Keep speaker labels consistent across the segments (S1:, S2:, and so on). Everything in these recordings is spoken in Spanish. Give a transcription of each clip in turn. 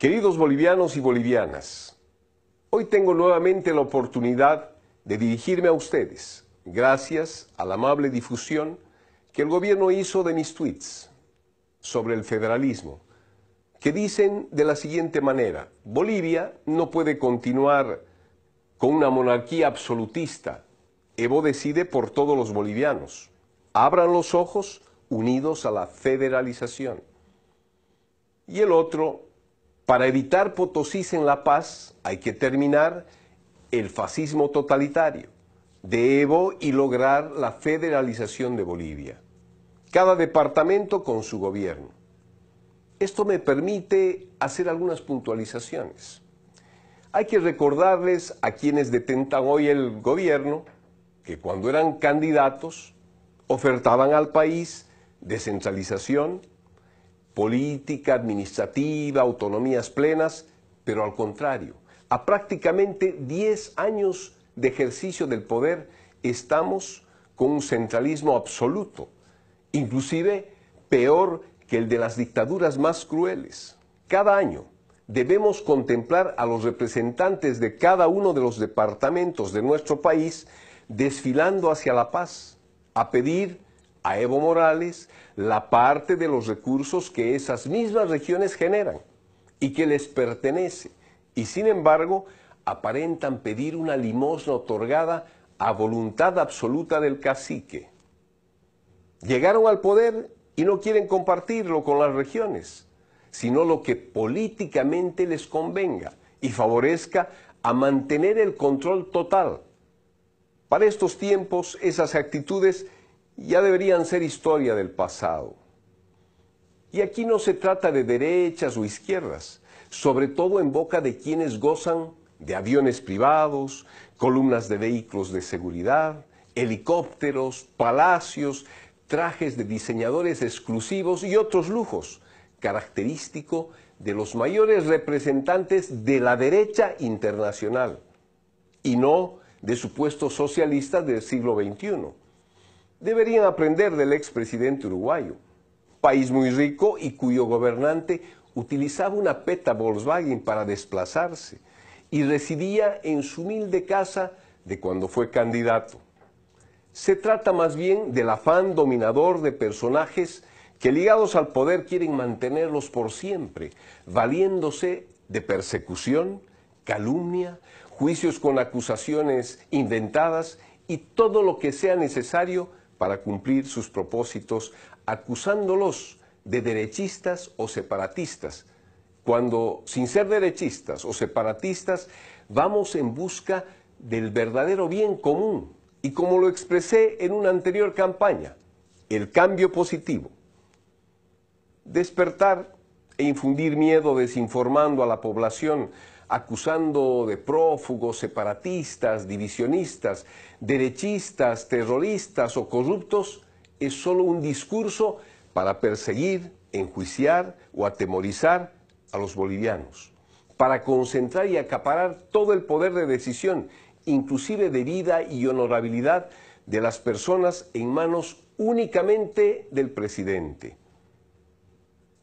S1: Queridos bolivianos y bolivianas, hoy tengo nuevamente la oportunidad de dirigirme a ustedes, gracias a la amable difusión que el gobierno hizo de mis tweets sobre el federalismo, que dicen de la siguiente manera, Bolivia no puede continuar con una monarquía absolutista, Evo decide por todos los bolivianos, abran los ojos unidos a la federalización. Y el otro para evitar potosí en La Paz hay que terminar el fascismo totalitario de Evo y lograr la federalización de Bolivia. Cada departamento con su gobierno. Esto me permite hacer algunas puntualizaciones. Hay que recordarles a quienes detentan hoy el gobierno que cuando eran candidatos ofertaban al país descentralización, política, administrativa, autonomías plenas, pero al contrario, a prácticamente 10 años de ejercicio del poder estamos con un centralismo absoluto, inclusive peor que el de las dictaduras más crueles. Cada año debemos contemplar a los representantes de cada uno de los departamentos de nuestro país desfilando hacia la paz, a pedir a Evo Morales la parte de los recursos que esas mismas regiones generan y que les pertenece. Y sin embargo, aparentan pedir una limosna otorgada a voluntad absoluta del cacique. Llegaron al poder y no quieren compartirlo con las regiones, sino lo que políticamente les convenga y favorezca a mantener el control total. Para estos tiempos, esas actitudes ya deberían ser historia del pasado. Y aquí no se trata de derechas o izquierdas, sobre todo en boca de quienes gozan de aviones privados, columnas de vehículos de seguridad, helicópteros, palacios, trajes de diseñadores exclusivos y otros lujos, característico de los mayores representantes de la derecha internacional, y no de supuestos socialistas del siglo XXI deberían aprender del expresidente uruguayo, país muy rico y cuyo gobernante utilizaba una peta Volkswagen para desplazarse y residía en su humilde casa de cuando fue candidato. Se trata más bien del afán dominador de personajes que ligados al poder quieren mantenerlos por siempre, valiéndose de persecución, calumnia, juicios con acusaciones inventadas y todo lo que sea necesario para cumplir sus propósitos, acusándolos de derechistas o separatistas, cuando sin ser derechistas o separatistas vamos en busca del verdadero bien común. Y como lo expresé en una anterior campaña, el cambio positivo. Despertar e infundir miedo desinformando a la población acusando de prófugos, separatistas, divisionistas, derechistas, terroristas o corruptos, es solo un discurso para perseguir, enjuiciar o atemorizar a los bolivianos, para concentrar y acaparar todo el poder de decisión, inclusive de vida y honorabilidad de las personas en manos únicamente del presidente.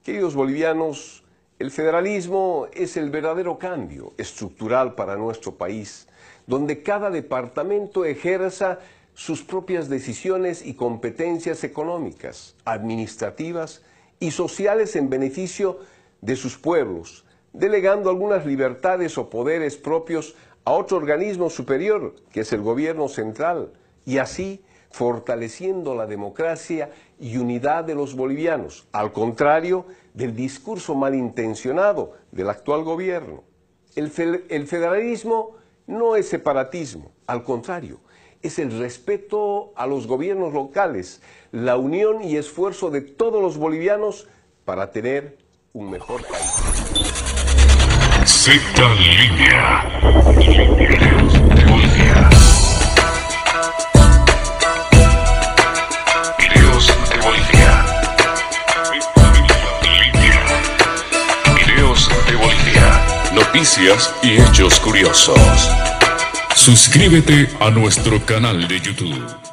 S1: Queridos bolivianos, el federalismo es el verdadero cambio estructural para nuestro país, donde cada departamento ejerza sus propias decisiones y competencias económicas, administrativas y sociales en beneficio de sus pueblos, delegando algunas libertades o poderes propios a otro organismo superior, que es el gobierno central, y así fortaleciendo la democracia y unidad de los bolivianos, al contrario del discurso malintencionado del actual gobierno. El, federalismo no es separatismo, al contrario, es el respeto a los gobiernos locales, la unión y esfuerzo de todos los bolivianos para tener un mejor país. línea. de Bolivia. Noticias y hechos curiosos. Suscríbete a nuestro canal de YouTube.